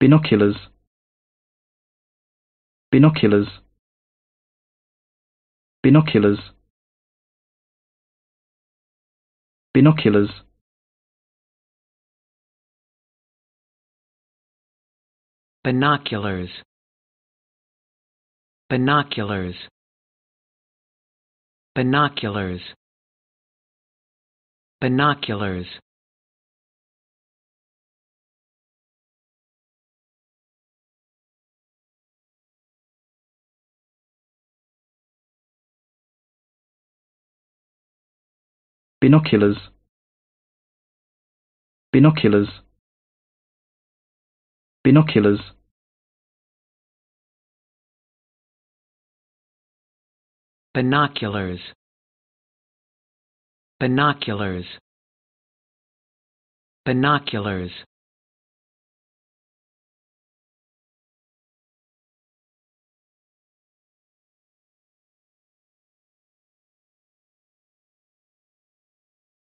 binoculars binoculars binoculars binoculars binoculars binoculars binoculars binoculars binoculars binoculars binoculars binoculars binoculars binoculars